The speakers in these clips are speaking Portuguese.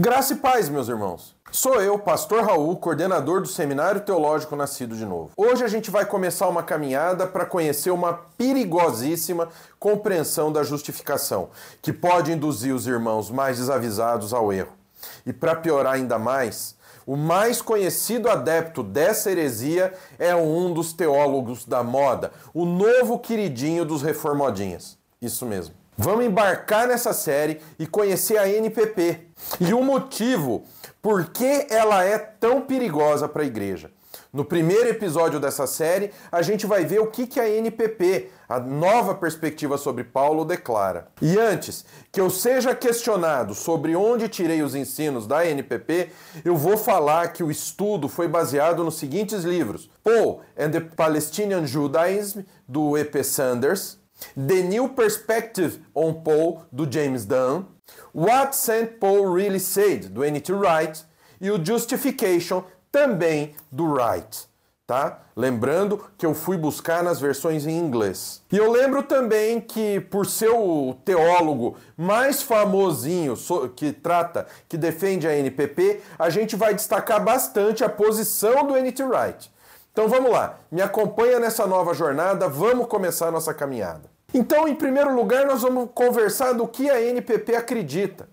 Graça e paz, meus irmãos. Sou eu, pastor Raul, coordenador do Seminário Teológico Nascido de Novo. Hoje a gente vai começar uma caminhada para conhecer uma perigosíssima compreensão da justificação, que pode induzir os irmãos mais desavisados ao erro. E para piorar ainda mais, o mais conhecido adepto dessa heresia é um dos teólogos da moda, o novo queridinho dos reformodinhas. Isso mesmo. Vamos embarcar nessa série e conhecer a NPP e o motivo por que ela é tão perigosa para a igreja. No primeiro episódio dessa série, a gente vai ver o que, que a NPP, a nova perspectiva sobre Paulo, declara. E antes que eu seja questionado sobre onde tirei os ensinos da NPP, eu vou falar que o estudo foi baseado nos seguintes livros: Paul and the Palestinian Judaism, do E.P. Sanders, The New Perspective on Paul, do James Dunn, What St. Paul Really Said, do N.T. Wright, e o Justification, também do Wright. Tá? Lembrando que eu fui buscar nas versões em inglês. E eu lembro também que, por ser o teólogo mais famosinho que trata, que defende a NPP, a gente vai destacar bastante a posição do N.T. Wright. Então vamos lá, me acompanha nessa nova jornada, vamos começar a nossa caminhada. Então, em primeiro lugar, nós vamos conversar do que a NPP acredita.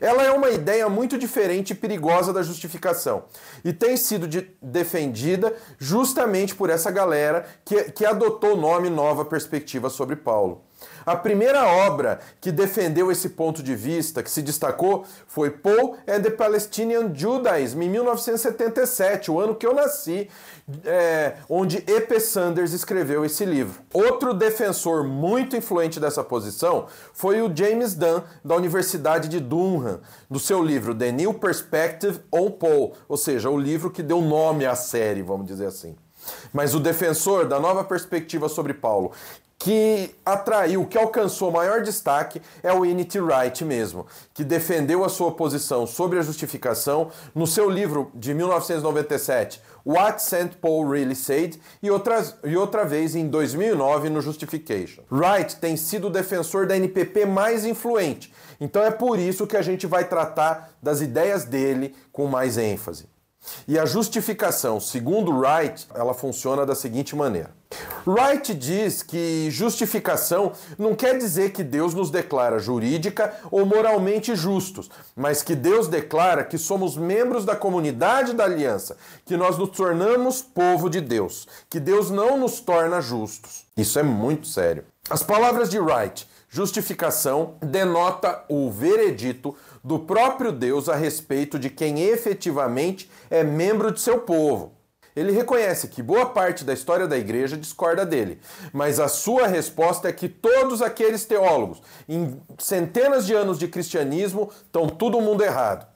Ela é uma ideia muito diferente e perigosa da justificação e tem sido de, defendida justamente por essa galera que, que adotou o nome Nova Perspectiva sobre Paulo. A primeira obra que defendeu esse ponto de vista, que se destacou, foi Paul and the Palestinian Judaism, em 1977, o ano que eu nasci, é, onde E.P. Sanders escreveu esse livro. Outro defensor muito influente dessa posição foi o James Dunn, da Universidade de Durham, do seu livro The New Perspective on Paul, ou seja, o livro que deu nome à série, vamos dizer assim. Mas o defensor da nova perspectiva sobre Paulo, que atraiu, que alcançou maior destaque é o N.T. Wright mesmo, que defendeu a sua posição sobre a justificação no seu livro de 1997, What St. Paul Really Said, e, outras, e outra vez em 2009 no Justification. Wright tem sido o defensor da NPP mais influente, então é por isso que a gente vai tratar das ideias dele com mais ênfase. E a justificação, segundo Wright, ela funciona da seguinte maneira. Wright diz que justificação não quer dizer que Deus nos declara jurídica ou moralmente justos, mas que Deus declara que somos membros da comunidade da aliança, que nós nos tornamos povo de Deus, que Deus não nos torna justos. Isso é muito sério. As palavras de Wright Justificação denota o veredito do próprio Deus a respeito de quem efetivamente é membro de seu povo. Ele reconhece que boa parte da história da igreja discorda dele, mas a sua resposta é que todos aqueles teólogos, em centenas de anos de cristianismo, estão todo mundo errado.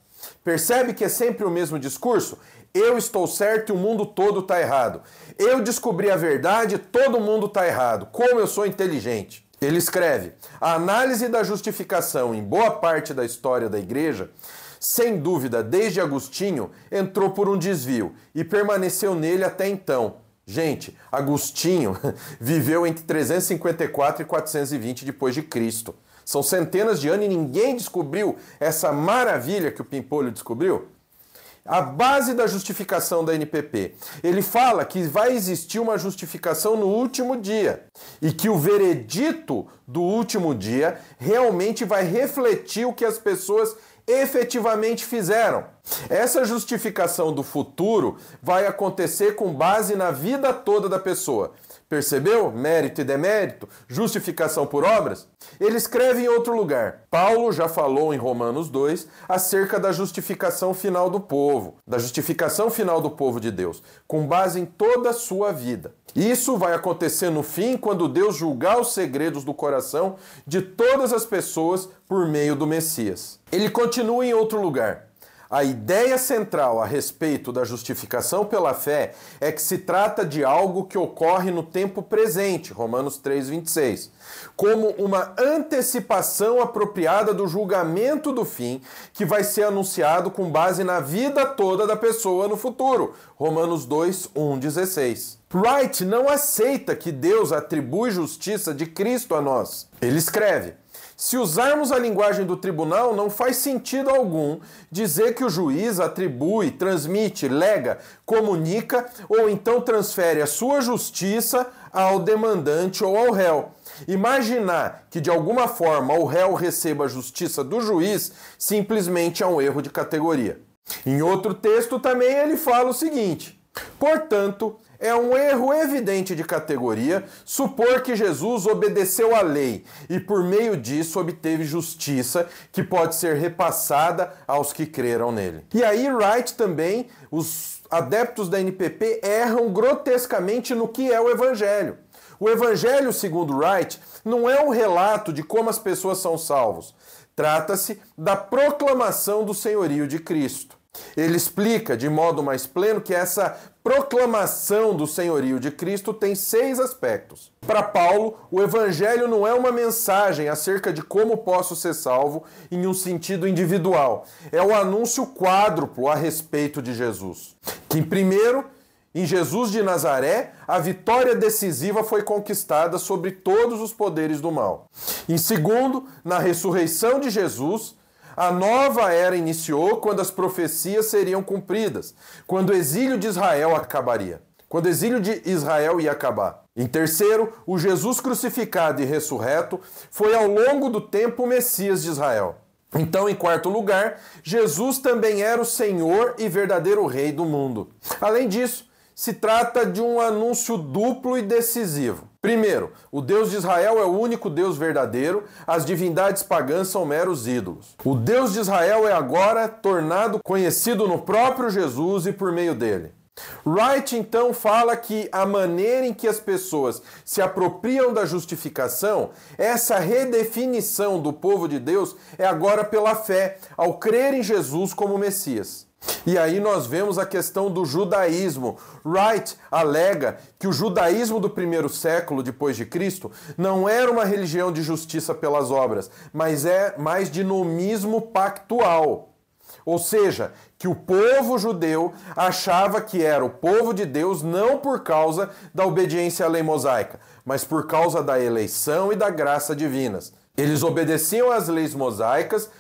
Percebe que é sempre o mesmo discurso? Eu estou certo e o mundo todo está errado. Eu descobri a verdade, todo mundo está errado. Como eu sou inteligente. Ele escreve: a análise da justificação em boa parte da história da Igreja, sem dúvida, desde Agostinho, entrou por um desvio e permaneceu nele até então. Gente, Agostinho viveu entre 354 e 420 depois de Cristo. São centenas de anos e ninguém descobriu essa maravilha que o Pimpolho descobriu? a base da justificação da NPP. Ele fala que vai existir uma justificação no último dia e que o veredito do último dia realmente vai refletir o que as pessoas efetivamente fizeram. Essa justificação do futuro vai acontecer com base na vida toda da pessoa. Percebeu? Mérito e demérito, justificação por obras? Ele escreve em outro lugar. Paulo já falou em Romanos 2 acerca da justificação final do povo, da justificação final do povo de Deus, com base em toda a sua vida. Isso vai acontecer no fim, quando Deus julgar os segredos do coração de todas as pessoas por meio do Messias. Ele continua em outro lugar. A ideia central a respeito da justificação pela fé é que se trata de algo que ocorre no tempo presente, Romanos 3:26, como uma antecipação apropriada do julgamento do fim que vai ser anunciado com base na vida toda da pessoa no futuro, Romanos 2:116). Wright não aceita que Deus atribui justiça de Cristo a nós. Ele escreve: se usarmos a linguagem do tribunal, não faz sentido algum dizer que o juiz atribui, transmite, lega, comunica ou então transfere a sua justiça ao demandante ou ao réu. Imaginar que de alguma forma o réu receba a justiça do juiz simplesmente é um erro de categoria. Em outro texto também ele fala o seguinte: Portanto, é um erro evidente de categoria supor que Jesus obedeceu à lei e, por meio disso, obteve justiça que pode ser repassada aos que creram nele. E aí, Wright também, os adeptos da NPP erram grotescamente no que é o evangelho. O evangelho, segundo Wright, não é um relato de como as pessoas são salvos. Trata-se da proclamação do senhorio de Cristo. Ele explica de modo mais pleno que essa proclamação do senhorio de Cristo tem seis aspectos. Para Paulo, o evangelho não é uma mensagem acerca de como posso ser salvo em um sentido individual. É o um anúncio quádruplo a respeito de Jesus. Que, primeiro, em Jesus de Nazaré, a vitória decisiva foi conquistada sobre todos os poderes do mal. Em segundo, na ressurreição de Jesus, a nova era iniciou quando as profecias seriam cumpridas, quando o exílio de Israel acabaria, quando o exílio de Israel ia acabar. Em terceiro, o Jesus crucificado e ressurreto foi ao longo do tempo o Messias de Israel. Então, em quarto lugar, Jesus também era o Senhor e verdadeiro Rei do mundo. Além disso, se trata de um anúncio duplo e decisivo. Primeiro, o Deus de Israel é o único Deus verdadeiro, as divindades pagãs são meros ídolos. O Deus de Israel é agora tornado conhecido no próprio Jesus e por meio dele. Wright então fala que a maneira em que as pessoas se apropriam da justificação, essa redefinição do povo de Deus é agora pela fé, ao crer em Jesus como Messias. E aí nós vemos a questão do judaísmo. Wright alega que o judaísmo do primeiro século depois de Cristo não era uma religião de justiça pelas obras, mas é mais de nomismo pactual. Ou seja, que o povo judeu achava que era o povo de Deus não por causa da obediência à lei mosaica, mas por causa da eleição e da graça divinas. Eles obedeciam às leis mosaicas,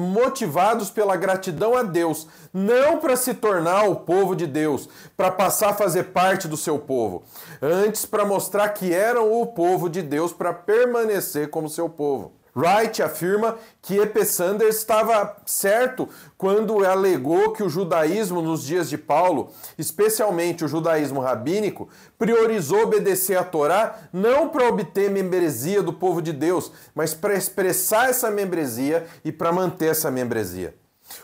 motivados pela gratidão a Deus, não para se tornar o povo de Deus, para passar a fazer parte do seu povo, antes para mostrar que eram o povo de Deus, para permanecer como seu povo. Wright afirma que E.P. Sanders estava certo quando alegou que o judaísmo nos dias de Paulo, especialmente o judaísmo rabínico, priorizou obedecer à Torá não para obter membresia do povo de Deus, mas para expressar essa membresia e para manter essa membresia.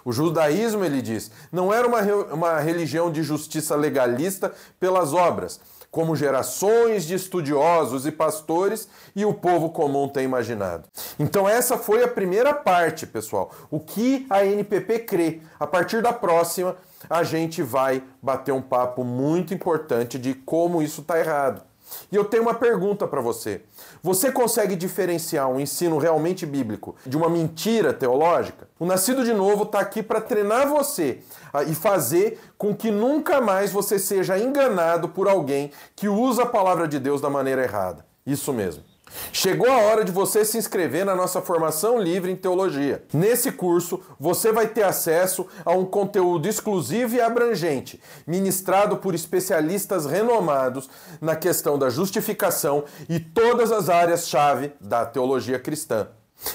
O judaísmo, ele diz, não era uma, uma religião de justiça legalista pelas obras, como gerações de estudiosos e pastores e o povo comum tem imaginado. Então, essa foi a primeira parte, pessoal. O que a NPP crê. A partir da próxima, a gente vai bater um papo muito importante de como isso está errado. E eu tenho uma pergunta para você. Você consegue diferenciar um ensino realmente bíblico de uma mentira teológica? O Nascido de Novo está aqui para treinar você ah, e fazer com que nunca mais você seja enganado por alguém que usa a palavra de Deus da maneira errada. Isso mesmo. Chegou a hora de você se inscrever na nossa formação livre em teologia. Nesse curso, você vai ter acesso a um conteúdo exclusivo e abrangente, ministrado por especialistas renomados na questão da justificação e todas as áreas-chave da teologia cristã.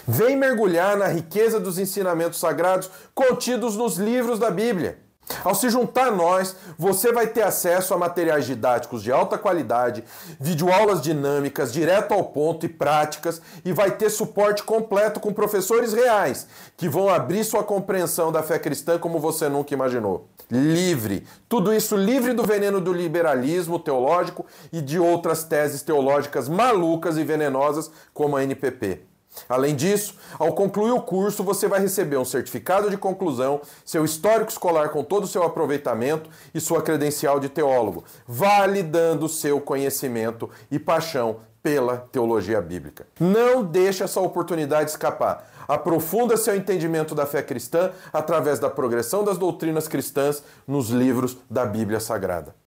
Vem mergulhar na riqueza dos ensinamentos sagrados contidos nos livros da Bíblia. Ao se juntar a nós, você vai ter acesso a materiais didáticos de alta qualidade, videoaulas dinâmicas, direto ao ponto e práticas, e vai ter suporte completo com professores reais, que vão abrir sua compreensão da fé cristã como você nunca imaginou. Livre, tudo isso livre do veneno do liberalismo teológico e de outras teses teológicas malucas e venenosas como a NPP. Além disso, ao concluir o curso, você vai receber um certificado de conclusão, seu histórico escolar com todo o seu aproveitamento e sua credencial de teólogo, validando seu conhecimento e paixão pela teologia bíblica. Não deixe essa oportunidade escapar. Aprofunda seu entendimento da fé cristã através da progressão das doutrinas cristãs nos livros da Bíblia Sagrada.